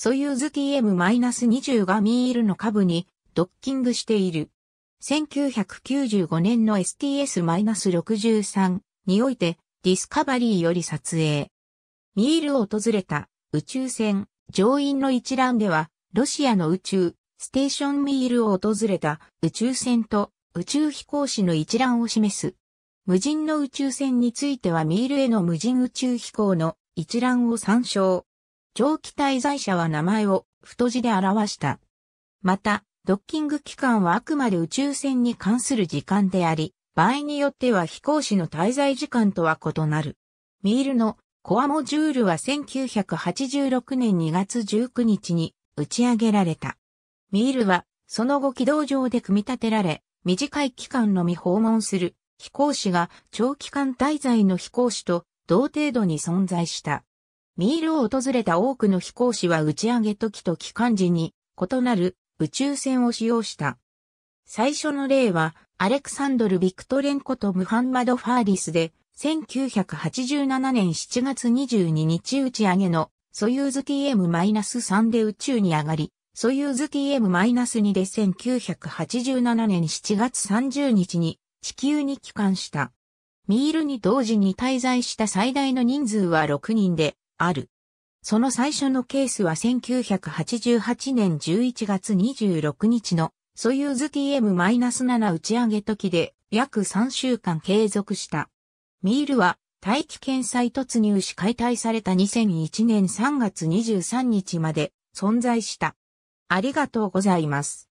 ソユーズ TM-20 がミールの下部にドッキングしている。1995年の STS-63 においてディスカバリーより撮影。ミールを訪れた宇宙船乗員の一覧ではロシアの宇宙ステーションミールを訪れた宇宙船と宇宙飛行士の一覧を示す。無人の宇宙船についてはミールへの無人宇宙飛行の一覧を参照。長期滞在者は名前を太字で表した。また、ドッキング期間はあくまで宇宙船に関する時間であり、場合によっては飛行士の滞在時間とは異なる。ミールのコアモジュールは1986年2月19日に打ち上げられた。ミールはその後軌道上で組み立てられ、短い期間のみ訪問する飛行士が長期間滞在の飛行士と同程度に存在した。ミールを訪れた多くの飛行士は打ち上げ時と帰還時に異なる宇宙船を使用した。最初の例は、アレクサンドル・ビクトレンコとムハンマド・ファーリスで、1987年7月22日打ち上げの、ソユーズ TM-3 で宇宙に上がり、ソユーズ TM-2 で1987年7月30日に地球に帰還した。ミールに同時に滞在した最大の人数は6人で、ある。その最初のケースは1988年11月26日のソユーズ TM-7 打ち上げ時で約3週間継続した。ミールは大気圏再突入し解体された2001年3月23日まで存在した。ありがとうございます。